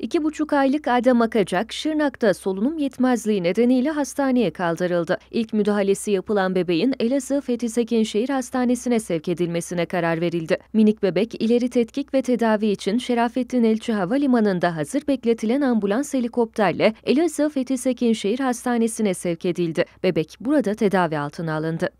İki buçuk aylık Adem Akacak, Şırnak'ta solunum yetmezliği nedeniyle hastaneye kaldırıldı. İlk müdahalesi yapılan bebeğin Elazığ Fethi Sekinşehir Hastanesi'ne sevk edilmesine karar verildi. Minik bebek ileri tetkik ve tedavi için Şerafettin Elçi Havalimanı'nda hazır bekletilen ambulans helikopterle Elazığ Fethi Sekinşehir Hastanesi'ne sevk edildi. Bebek burada tedavi altına alındı.